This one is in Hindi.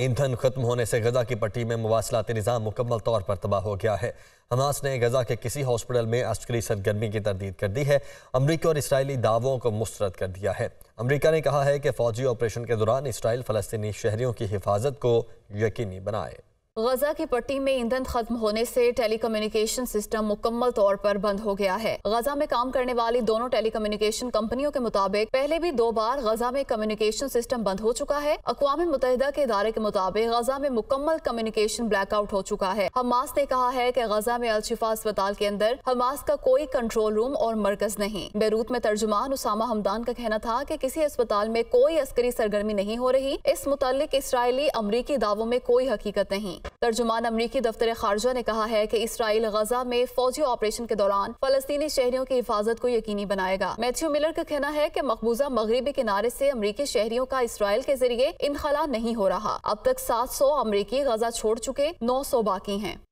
ईंधन खत्म होने से गजा की पट्टी में मवासलाती निज़ाम मुकम्मल तौर पर तबाह हो गया है हमास ने गजा के किसी हॉस्पिटल में अस्करी सरगर्मी की तरदीद कर दी है अमरीकी और इसराइली दावों को मुस्रद कर दिया है अमरीका ने कहा है कि फौजी ऑपरेशन के दौरान इसराइल फ़लस्तनी शहरीों की हिफाजत को यकीनी बनाए गजा की पट्टी में ईंधन खत्म होने से टेलीकम्युनिकेशन सिस्टम मुकम्मल तौर पर बंद हो गया है गजा में काम करने वाली दोनों टेलीकम्युनिकेशन कंपनियों के मुताबिक पहले भी दो बार गजा में कम्युनिकेशन सिस्टम बंद हो चुका है अकवा मुतहदा के इदारे के मुताबिक गजा में मुकम्मल कम्युनिकेशन ब्लैकआउट हो चुका है हमास ने कहा है की गजा में अलशिफा अस्पताल के अंदर हमास का कोई कंट्रोल रूम और मरकज नहीं बैरूत में तर्जुमान उसामा हमदान का कहना था की किसी अस्पताल में कोई अस्करी सरगर्मी नहीं हो रही इस मुतल इसराइली अमरीकी दावों में कोई हकीकत नहीं तर्जुमान अमरीकी दफ्तर खारजा ने कहा है कि इसराइल गजा में फौजी ऑपरेशन के दौरान फलस्तनी शहरियों की हिफाजत को यकीनी बनाएगा मैथ्यू मिलर का कहना है की मकबूजा मगरबी किनारे ऐसी अमरीकी शहरियों का इसराइल के जरिए इनखला नहीं हो रहा अब तक सात सौ अमरीकी गजा छोड़ चुके नौ सौ बाकी हैं